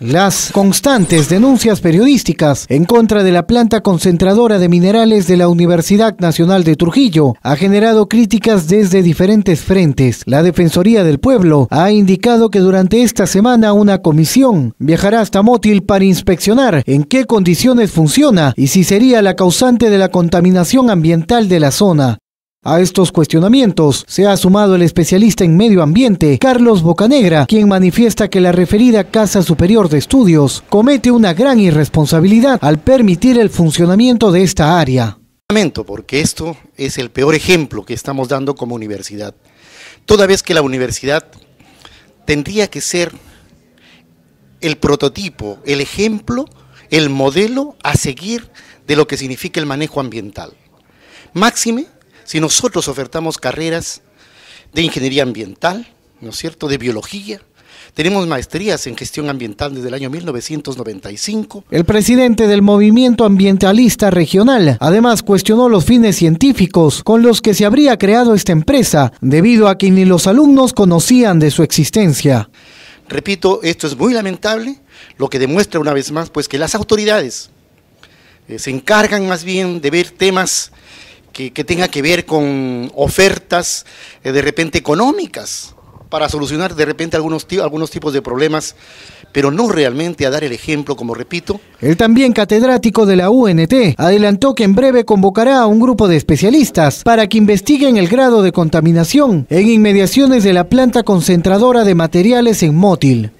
Las constantes denuncias periodísticas en contra de la planta concentradora de minerales de la Universidad Nacional de Trujillo ha generado críticas desde diferentes frentes. La Defensoría del Pueblo ha indicado que durante esta semana una comisión viajará hasta Motil para inspeccionar en qué condiciones funciona y si sería la causante de la contaminación ambiental de la zona. A estos cuestionamientos se ha sumado el especialista en medio ambiente, Carlos Bocanegra, quien manifiesta que la referida Casa Superior de Estudios comete una gran irresponsabilidad al permitir el funcionamiento de esta área. Porque esto es el peor ejemplo que estamos dando como universidad. Toda vez que la universidad tendría que ser el prototipo, el ejemplo, el modelo a seguir de lo que significa el manejo ambiental. Máxime si nosotros ofertamos carreras de ingeniería ambiental, ¿no es cierto?, de biología, tenemos maestrías en gestión ambiental desde el año 1995. El presidente del movimiento ambientalista regional además cuestionó los fines científicos con los que se habría creado esta empresa, debido a que ni los alumnos conocían de su existencia. Repito, esto es muy lamentable, lo que demuestra una vez más pues que las autoridades eh, se encargan más bien de ver temas que, tenga que ver con ofertas eh, de repente económicas para solucionar de repente algunos, algunos tipos de problemas, pero no realmente a dar el ejemplo, como repito. El también catedrático de la UNT adelantó que en breve convocará a un grupo de especialistas para que investiguen el grado de contaminación en inmediaciones de la planta concentradora de materiales en Mótil.